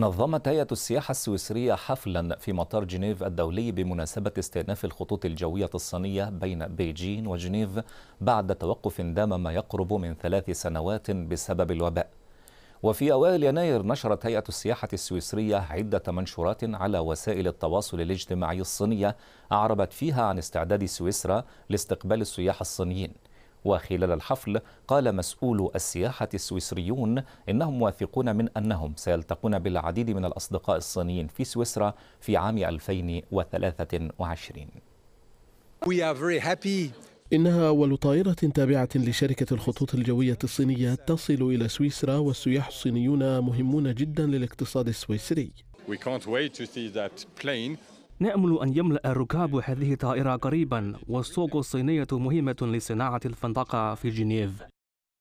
نظمت هيئة السياحة السويسرية حفلا في مطار جنيف الدولي بمناسبة استئناف الخطوط الجوية الصينية بين بيجين وجنيف بعد توقف دام ما يقرب من ثلاث سنوات بسبب الوباء وفي أوائل يناير نشرت هيئة السياحة السويسرية عدة منشورات على وسائل التواصل الاجتماعي الصينية أعربت فيها عن استعداد سويسرا لاستقبال السياح الصينيين وخلال الحفل قال مسؤول السياحة السويسريون إنهم واثقون من أنهم سيلتقون بالعديد من الأصدقاء الصينيين في سويسرا في عام 2023 We are very happy إنها أول طائرة تابعة لشركة الخطوط الجوية الصينية تصل إلى سويسرا والسياح الصينيون مهمون جدا للاقتصاد السويسري. We can't wait to see that plane نأمل أن يملأ ركاب هذه الطائرة قريبا والسوق الصينية مهمة لصناعة الفندقة في جنيف